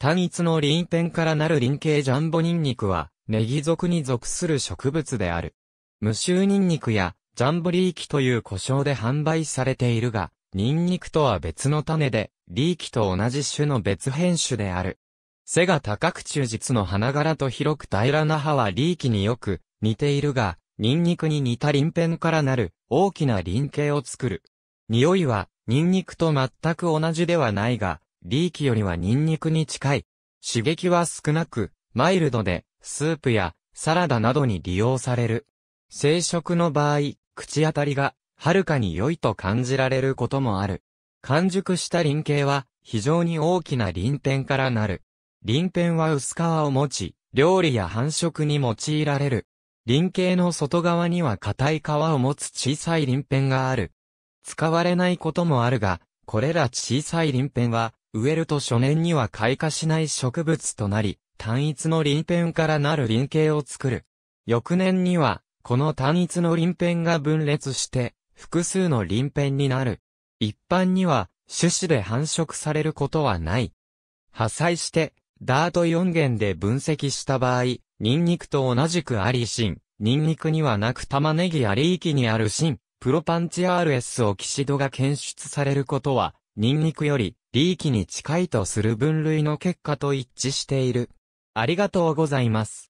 単一のリンからなるリ形ジャンボニンニクは、ネギ属に属する植物である。無臭ニンニクや、ジャンボリーキという呼称で販売されているが、ニンニクとは別の種で、リーキと同じ種の別変種である。背が高く忠実の花柄と広く平らな葉はリーキによく似ているが、ニンニクに似たリンからなる大きな輪形を作る。匂いはニンニクと全く同じではないが、リーキよりはニンニクに近い。刺激は少なく、マイルドで、スープやサラダなどに利用される。生食の場合、口当たりが、はるかに良いと感じられることもある。完熟した輪形は、非常に大きな輪片からなる。輪片は薄皮を持ち、料理や繁殖に用いられる。輪形の外側には硬い皮を持つ小さい輪片がある。使われないこともあるが、これら小さい輪片は、植えると初年には開花しない植物となり、単一の輪片からなる輪形を作る。翌年には、この単一の輪片が分裂して、複数の輪片になる。一般には、種子で繁殖されることはない。破砕して、ダート4元で分析した場合、ニンニクと同じくアリシン、ニンニクにはなく玉ねぎアリ域にあるシン、プロパンチ RS オキシドが検出されることはニンニクより、リーキに近いとする分類の結果と一致している。ありがとうございます。